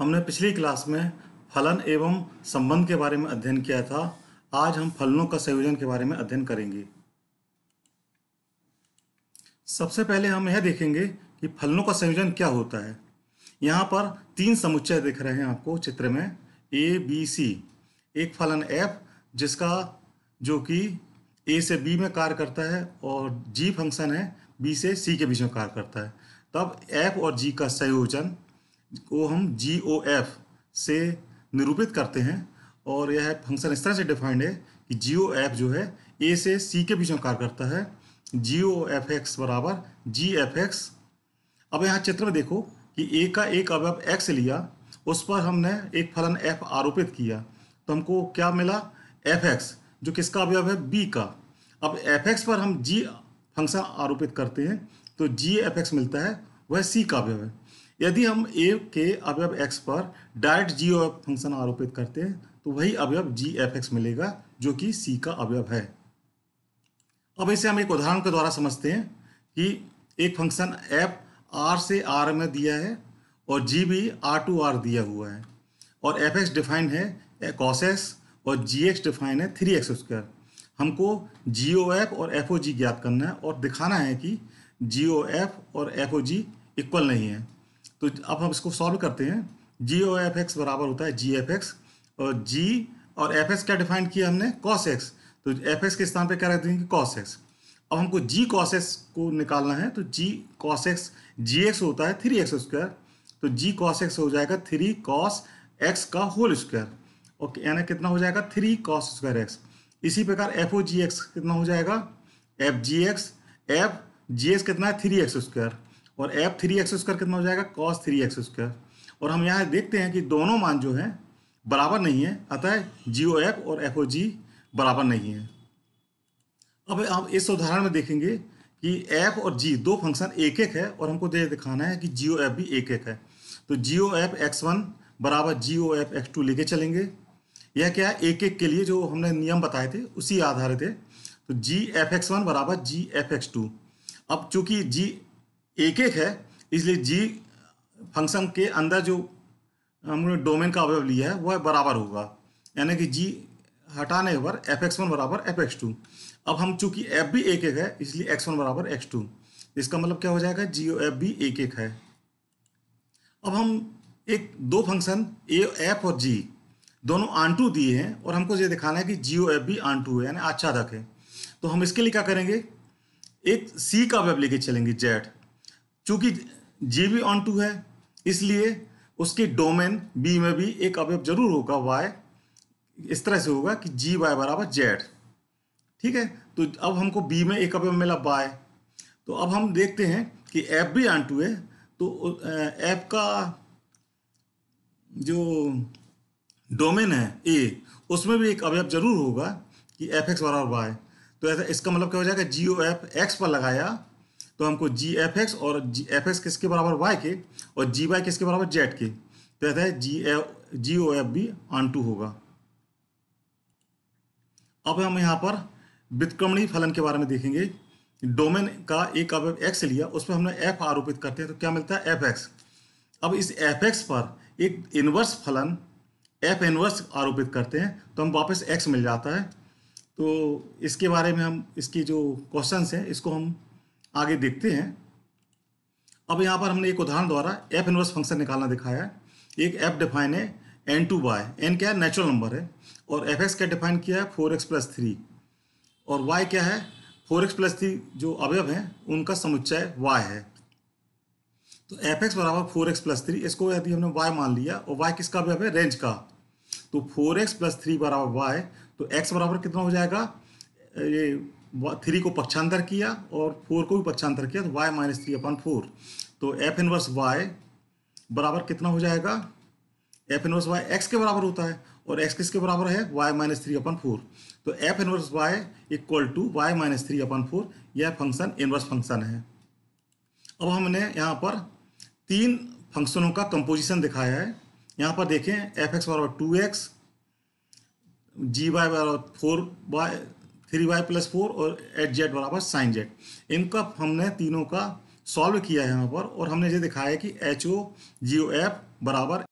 हमने पिछली क्लास में फलन एवं संबंध के बारे में अध्ययन किया था आज हम फलनों का संयोजन के बारे में अध्ययन करेंगे सबसे पहले हम यह देखेंगे कि फलनों का संयोजन क्या होता है यहाँ पर तीन समुच्चय दिख रहे हैं आपको चित्र में ए बी सी एक फलन एफ जिसका जो कि ए से बी में कार्य करता है और जी फंक्शन है बी से सी के बीच में कार्य करता है तब एफ और जी का संयोजन को हम जी ओ एफ से निरूपित करते हैं और यह फंक्शन इस तरह से डिफाइंड है कि जी ओ एफ जो है ए से सी के बीच में कार्य करता है जी ओ एफ एक्स बराबर जी एफ एक्स अब यहाँ चित्र में देखो कि ए का एक अवयव एक्स लिया उस पर हमने एक फलन एफ आरोपित किया तो हमको क्या मिला एफ एक्स जो किसका अवयव है बी का अब एफ एक्स पर हम जी फंक्शन आरोपित करते हैं तो जी एफ एक्स मिलता है वह सी का अवयव है यदि हम ए के अवयव एक्स पर डायरेक्ट जी ओ फंक्शन आरोपित करते हैं तो वही अवयव जी एफ एक्स मिलेगा जो कि सी का अवयव है अब इसे हम एक उदाहरण के द्वारा समझते हैं कि एक फंक्शन एफ आर से आर में दिया है और जी भी आर टू आर दिया हुआ है और एफ एक्स डिफाइन है कॉस एक्स और जी एक्स डिफाइन है थ्री एक्स स्क्वायर हमको जी ओ एफ और एफ ओ जी ज्ञात करना है और दिखाना है कि जी ओ एफ और एफ ओ जी इक्वल नहीं है तो अब हम इसको सॉल्व करते हैं जी ओ एफ एक्स बराबर होता है जी एफ एक्स और जी और एफ एक्स क्या डिफाइन किया हमने कॉस एक्स तो एफ एक्स के स्थान पे क्या रख देंगे कॉस एक्स अब हमको जी कॉस एक्स को निकालना है तो G cos X G X होता है थ्री एक्स स्क्वायर तो जी कॉस एक्स हो जाएगा थ्री कॉस एक्स का होल स्क्वायर ओके यानी कितना हो जाएगा थ्री कॉस स्क्वायर एक्स इसी प्रकार एफ ओ जी एक्स कितना हो जाएगा F G X F G X कितना है थ्री एक्स स्क्वायर और एफ थ्री एक्स स्क्वायर कितना हो जाएगा कॉस थ्री एक्स स्क्वायर और हम यहाँ देखते हैं कि दोनों मान जो है बराबर नहीं है अतः जी ओ एफ और एफ ओ जी बराबर नहीं है अब आप इस उदाहरण में देखेंगे कि एफ और जी दो फंक्शन एक एक है और हमको यह दिखाना है कि जी ओ एफ भी एक एक है तो G O F X one बराबर G O F X two लेके चलेंगे यह क्या है एक एक के लिए जो हमने नियम बताए थे उसी आधारित है तो जी एफ एक्स वन बराबर जी एफ एक्स टू अब चूंकि जी एक एक है इसलिए जी फंक्शन के अंदर जो हमने डोमेन का अवयव लिया है वह बराबर होगा यानी कि जी हटाने पर एफ एक्स वन बराबर एफ एक्स टू अब हम चूंकि एफ भी एक एक है इसलिए एक्स वन बराबर एक्स टू इसका मतलब क्या हो जाएगा जी ओ एफ भी एक एक है अब हम एक दो फंक्शन ए एफ और जी दोनों आन टू दिए हैं और हमको ये दिखाना है कि जी ओ एफ भी आन टू है यानी आच्छादक है तो हम इसके लिए क्या करेंगे एक सी का अवयव लेके चलेंगे जेड चूंकि जी भी ऑन टू है इसलिए उसके डोमेन बी में भी एक अवयव जरूर होगा वाई इस तरह से होगा कि जी वाई बराबर जेड ठीक है तो अब हमको बी में एक अवयव मिला बाय तो अब हम देखते हैं कि एफ भी ऑन टू है तो एफ का जो डोमेन है ए उसमें भी एक अवयव जरूर होगा कि एफ एक्स बराबर वाई तो ऐसा इसका मतलब क्या हो जाएगा जी ओ एफ एक्स पर लगाया तो हमको जी एफ एक्स और जी एफ एक्स किसके बराबर वाई के और जी वाई किसके बराबर जेड के तो रहता है G F G O F भी ऑन टू होगा अब हम यहाँ पर व्युत्क्रमणीय फलन के बारे में देखेंगे डोमेन का एक अब एक्स लिया उस पर हमने एफ आरोपित करते हैं तो क्या मिलता है एफ एक्स अब इस एफ एक्स पर एक इनवर्स फलन एफ इनवर्स आरोपित करते हैं तो हम वापस एक्स मिल जाता है तो इसके बारे में हम इसकी जो क्वेश्चंस हैं इसको हम आगे देखते हैं अब यहाँ पर हमने एक उदाहरण द्वारा एफ इनवर्स फंक्शन निकालना दिखाया है एक एफ डिफाइन है एन टू वाई एन क्या है नेचुरल नंबर है और एफ एक्स क्या डिफाइन किया है फोर एक्स प्लस थ्री और वाई क्या है फोर एक्स प्लस थ्री जो अवयव हैं उनका समुच्चय वाई है तो एफ एक्स बराबर फोर एक्स प्लस थ्री इसको यदि हमने वाई मान लिया और वाई किसका अवयव है रेंज का तो फोर एक्स प्लस थ्री बराबर वाई तो एक्स बराबर कितना हो जाएगा ये थ्री को पक्षांतर किया और फोर को भी पक्षांतर किया तो वाई माइनस थ्री अपन फोर तो एफ इनवर्स वाई बराबर कितना हो जाएगा एफ इनवर्स वाई एक्स के बराबर होता है और एक्स किसके बराबर है वाई माइनस थ्री अपन फोर तो F inverse Y equal to Y minus three अपन फोर यह फंक्शन इनवर्स फंक्शन है अब हमने यहाँ पर तीन फंक्शनों का कंपोजिशन दिखाया है यहाँ पर देखें एफ एक्स बराबर टू एक्स जी वाई बराबर four Y three Y plus four और एच जेड बराबर साइन जेड इनका हमने तीनों का सॉल्व किया है यहाँ पर और हमने ये दिखाया कि एच ओ जी ओ एफ बराबर